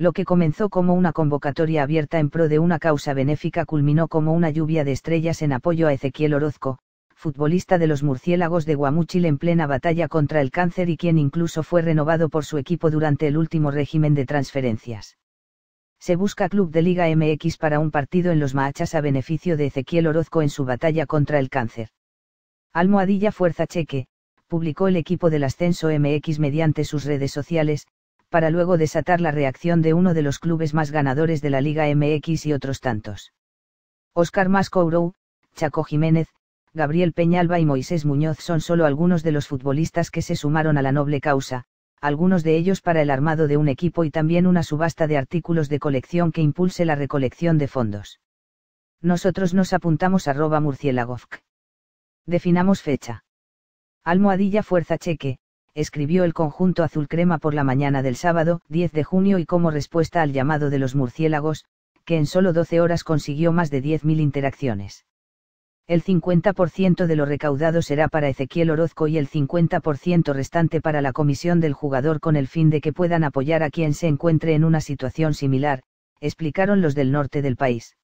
Lo que comenzó como una convocatoria abierta en pro de una causa benéfica culminó como una lluvia de estrellas en apoyo a Ezequiel Orozco, futbolista de los murciélagos de Guamúchil en plena batalla contra el cáncer y quien incluso fue renovado por su equipo durante el último régimen de transferencias. Se busca club de Liga MX para un partido en los Mahachas a beneficio de Ezequiel Orozco en su batalla contra el cáncer. Almohadilla Fuerza Cheque, publicó el equipo del ascenso MX mediante sus redes sociales, para luego desatar la reacción de uno de los clubes más ganadores de la Liga MX y otros tantos. Oscar Mascourou, Chaco Jiménez, Gabriel Peñalba y Moisés Muñoz son solo algunos de los futbolistas que se sumaron a la noble causa, algunos de ellos para el armado de un equipo y también una subasta de artículos de colección que impulse la recolección de fondos. Nosotros nos apuntamos roba murcielagovk. Definamos fecha. Almohadilla fuerza cheque, escribió el conjunto azul crema por la mañana del sábado, 10 de junio y como respuesta al llamado de los murciélagos, que en solo 12 horas consiguió más de 10.000 interacciones. El 50% de lo recaudado será para Ezequiel Orozco y el 50% restante para la comisión del jugador con el fin de que puedan apoyar a quien se encuentre en una situación similar, explicaron los del norte del país.